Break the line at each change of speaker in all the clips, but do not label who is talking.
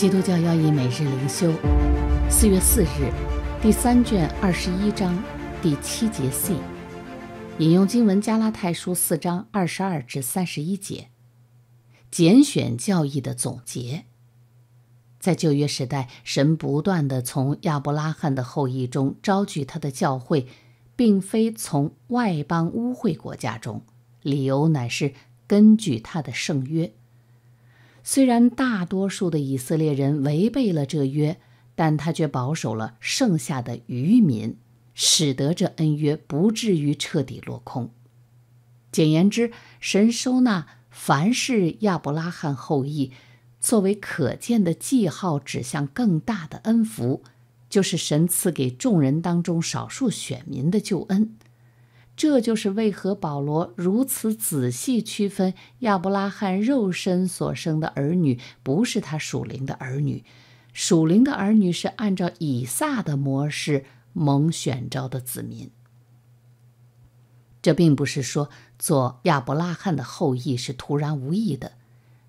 基督教要义每日灵修。四月四日，第三卷二十一章第七节 c，引用经文《加拉太书》四章二十二至三十一节，简选教义的总结。在旧约时代，神不断地从亚伯拉罕的后裔中招聚他的教会，并非从外邦污秽国家中，理由乃是根据他的圣约。虽然大多数的以色列人违背了这约，但他却保守了剩下的余民，使得这恩约不至于彻底落空。简言之，神收纳凡是亚伯拉罕后裔，作为可见的记号，指向更大的恩福，就是神赐给众人当中少数选民的救恩。这就是为何保罗如此仔细区分亚伯拉罕肉身所生的儿女，不是他属灵的儿女。属灵的儿女是按照以撒的模式蒙选召的子民。这并不是说做亚伯拉罕的后裔是突然无意的，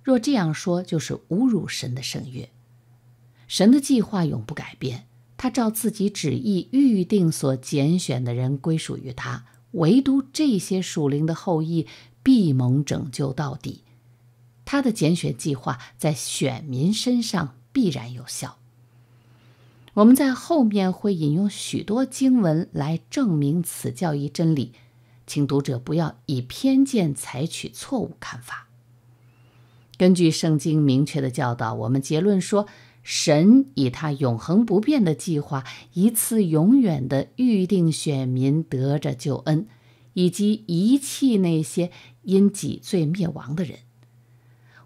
若这样说就是侮辱神的圣约。神的计划永不改变，他照自己旨意预定所拣选的人归属于他。唯独这些属灵的后裔必蒙拯救到底，他的拣选计划在选民身上必然有效。我们在后面会引用许多经文来证明此教义真理，请读者不要以偏见采取错误看法。根据圣经明确的教导，我们结论说。神以他永恒不变的计划，一次永远的预定选民得着救恩，以及遗弃那些因己罪灭亡的人。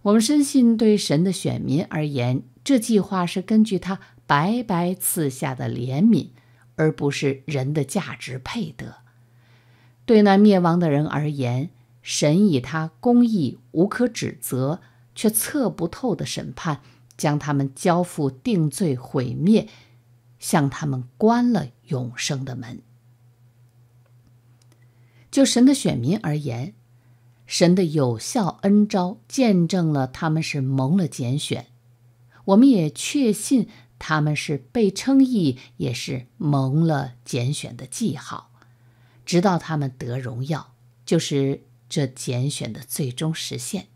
我们深信，对神的选民而言，这计划是根据他白白赐下的怜悯，而不是人的价值配得。对那灭亡的人而言，神以他公义无可指责，却测不透的审判。将他们交付定罪毁灭，向他们关了永生的门。就神的选民而言，神的有效恩召见证了他们是蒙了拣选。我们也确信他们是被称义，也是蒙了拣选的记号，直到他们得荣耀，就是这拣选的最终实现。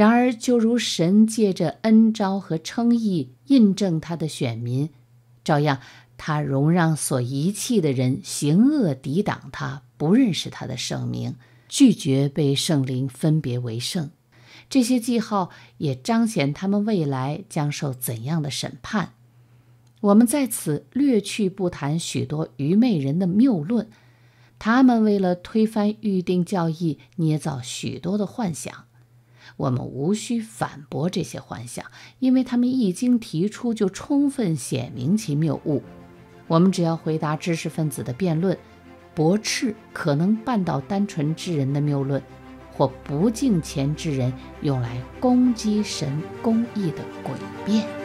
然而，就如神借着恩招和称义印证他的选民，照样他容让所遗弃的人行恶抵挡他，不认识他的圣名，拒绝被圣灵分别为圣。这些记号也彰显他们未来将受怎样的审判。我们在此略去不谈许多愚昧人的谬论，他们为了推翻预定教义，捏造许多的幻想。我们无需反驳这些幻想，因为他们一经提出就充分显明其谬误。我们只要回答知识分子的辩论，驳斥可能绊倒单纯之人的谬论，或不敬虔之人用来攻击神公义的诡辩。